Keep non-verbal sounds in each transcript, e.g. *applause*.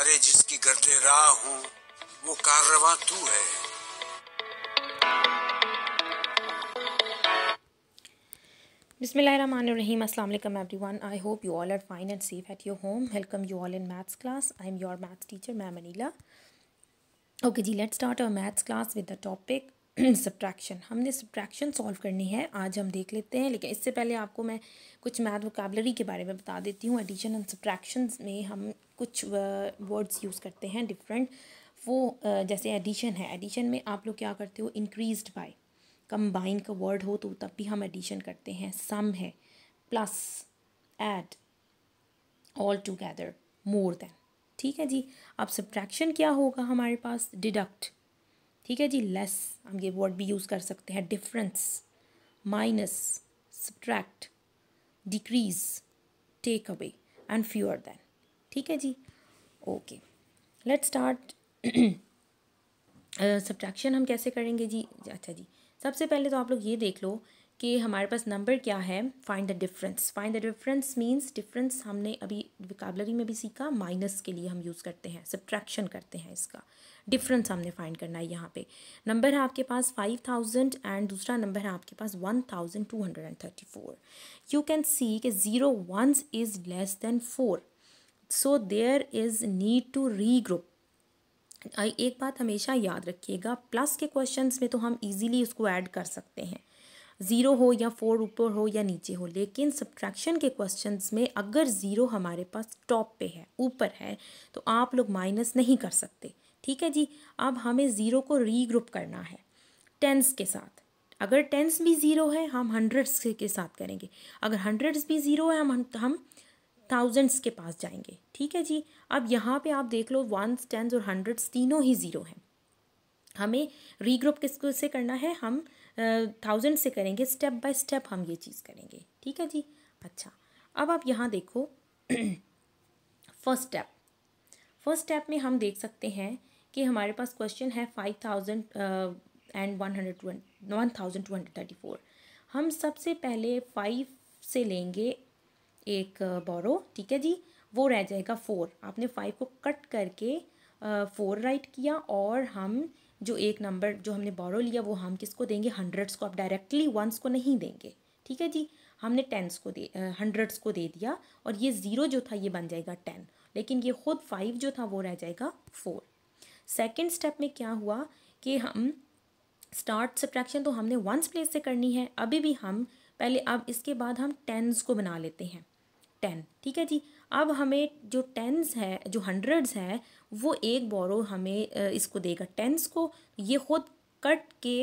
तारे जिसकी गर्दे राह हूं वो कारवा तू है बिसमीम अल्लाम every I hope you all are fine and safe at your home welcome you all in maths class I am your maths teacher ma'am Anila okay जी let start our maths class with the topic subtraction *clears throat* हमने subtraction solve करनी है आज हम देख लेते हैं लेकिन इससे पहले आपको मैं कुछ मैथ वोकेबलरी के बारे में बता देती हूँ एडिशन एंड सब्ट्रैक्शन में हम कुछ वर्ड्स यूज़ करते हैं डिफरेंट वो जैसे एडिशन है एडिशन में आप लोग क्या करते हो इंक्रीज बाय कम्बाइन का वर्ड हो तो तब भी हम एडिशन करते हैं सम है plus add all together more than ठीक है जी अब सब्ट्रैक्शन क्या होगा हमारे पास डिडक्ट ठीक है जी लेस हम ये वर्ड भी यूज़ कर सकते हैं difference minus subtract decrease take away and fewer than ठीक है जी ओके लेट स्टार्ट सब्ट्रैक्शन हम कैसे करेंगे जी अच्छा जी सबसे पहले तो आप लोग ये देख लो कि हमारे पास नंबर क्या है find the difference find the difference means difference हमने अभी विकाबलरी में भी सीखा माइनस के लिए हम यूज़ करते हैं सब्ट्रैक्शन करते हैं इसका डिफरेंस हमने फाइंड करना है यहाँ पे नंबर है आपके पास फाइव थाउजेंड एंड दूसरा नंबर है आपके पास one thousand two hundred and thirty four you can see कि zero one is less than four so there is need to regroup एक बात हमेशा याद रखिएगा प्लस के क्वेश्चंस में तो हम इजीली उसको ऐड कर सकते हैं ज़ीरो हो या फोर ऊपर हो या नीचे हो लेकिन सब्ट्रैक्शन के क्वेश्चन में अगर ज़ीरो हमारे पास टॉप पे है ऊपर है तो आप लोग माइनस नहीं कर सकते ठीक है जी अब हमें ज़ीरो को रीग्रुप करना है टेंस के साथ अगर टेंस भी ज़ीरो है हम हंड्रेड्स के साथ करेंगे अगर हंड्रेड्स भी ज़ीरो है हम हम थाउजेंड्स के पास जाएंगे ठीक है जी अब यहाँ पे आप देख लो वंस टेंस और हंड्रेड्स तीनों ही ज़ीरो हैं हमें रीग्रुप किसको से करना है हम थाउजेंड से करेंगे स्टेप बाय स्टेप हम ये चीज़ करेंगे ठीक है जी अच्छा अब आप यहाँ देखो फर्स्ट स्टेप फर्स्ट स्टेप में हम देख सकते हैं कि हमारे पास क्वेश्चन है five thousand and one hundred one thousand two hundred thirty four हम सबसे पहले फाइव से लेंगे एक बोरो uh, ठीक है जी वो रह जाएगा फोर आपने फाइव को कट करके फोर राइट किया और हम जो एक नंबर जो हमने बोरो लिया वो हम किसको देंगे हंड्रेड्स को आप डायरेक्टली वंस को नहीं देंगे ठीक है जी हमने टेंस को दे हंड्रेड्स को दे दिया और ये ज़ीरो जो था ये बन जाएगा टेन लेकिन ये खुद फाइव जो था वो रह जाएगा फोर सेकेंड स्टेप में क्या हुआ कि हम स्टार्ट सब्ट्रैक्शन तो हमने वंस प्लेस से करनी है अभी भी हम पहले अब इसके बाद हम टेंस को बना लेते हैं टेन ठीक है जी अब हमें जो टेंस है जो हंड्रेड्स है वो एक बोरो हमें इसको देगा टेंस को ये खुद कट के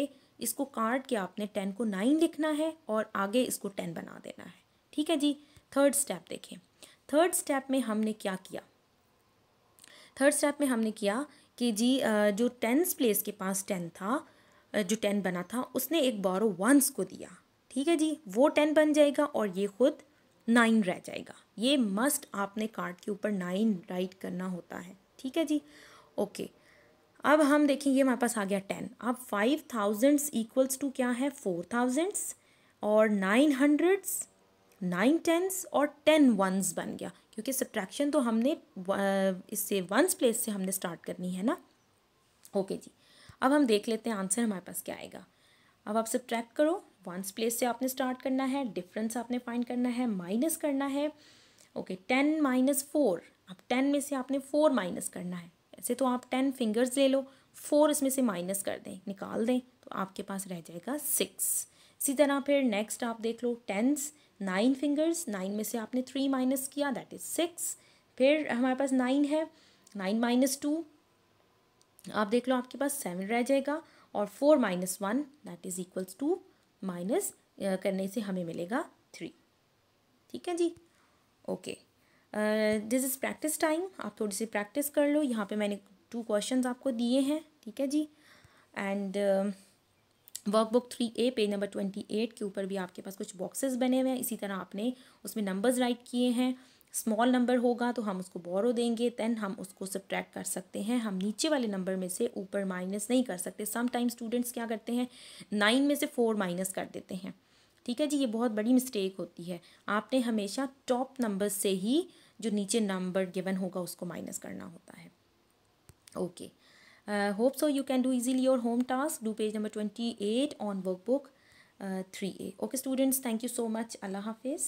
इसको काट के आपने टेन को नाइन लिखना है और आगे इसको टेन बना देना है ठीक है जी थर्ड स्टेप देखें थर्ड स्टेप में हमने क्या किया थर्ड स्टेप में हमने किया कि जी जो टेंस प्लेस के पास टेन था जो टेन बना था उसने एक बोरो वंस को दिया ठीक है जी वो टेन बन जाएगा और ये खुद नाइन रह जाएगा ये मस्ट आपने कार्ड के ऊपर नाइन राइट करना होता है ठीक है जी ओके अब हम देखें ये हमारे पास आ गया टेन अब फाइव थाउजेंड्स इक्वल्स टू क्या है फोर थाउजेंड्स और नाइन हंड्रेड्स नाइन टेंस और टेन वंस बन गया क्योंकि सब्ट्रैक्शन तो हमने इससे वंस प्लेस से हमने स्टार्ट करनी है ना ओके जी अब हम देख लेते हैं आंसर हमारे पास क्या आएगा अब आप सब्ट्रैक्ट करो वंस प्लेस से आपने स्टार्ट करना है डिफरेंस आपने फाइंड करना है माइनस करना है ओके टेन माइनस फोर अब टेन में से आपने फोर माइनस करना है ऐसे तो आप टेन फिंगर्स ले लो फोर इसमें से माइनस कर दें निकाल दें तो आपके पास रह जाएगा सिक्स इसी तरह फिर नेक्स्ट आप देख लो टेंस नाइन फिंगर्स नाइन में से आपने थ्री माइनस किया दैट इज़ सिक्स फिर हमारे पास नाइन है नाइन माइनस टू आप देख लो आपके पास सेवन रह जाएगा और four minus one that is equals to minus करने से हमें मिलेगा थ्री ठीक है जी okay okay. This is practice time आप थोड़ी सी प्रैक्टिस कर लो यहाँ पे मैंने टू क्वेश्चंस आपको दिए हैं ठीक है जी and workbook three A page number twenty eight के ऊपर भी आपके पास कुछ बॉक्सेस बने हुए हैं इसी तरह आपने उसमें नंबर्स राइट किए हैं स्मॉल नंबर होगा तो हम उसको बोरो देंगे दैन हम उसको सब्ट्रैक्ट कर सकते हैं हम नीचे वाले नंबर में से ऊपर माइनस नहीं कर सकते समटाइम स्टूडेंट्स क्या करते हैं नाइन में से फोर माइनस कर देते हैं ठीक है जी ये बहुत बड़ी मिस्टेक होती है आपने हमेशा टॉप नंबर से ही जो नीचे नंबर गिवन होगा उसको माइनस करना होता है okay hope so you can do easily your home task do page number twenty eight on workbook three A okay students thank you so much अल्लाह हाफिज़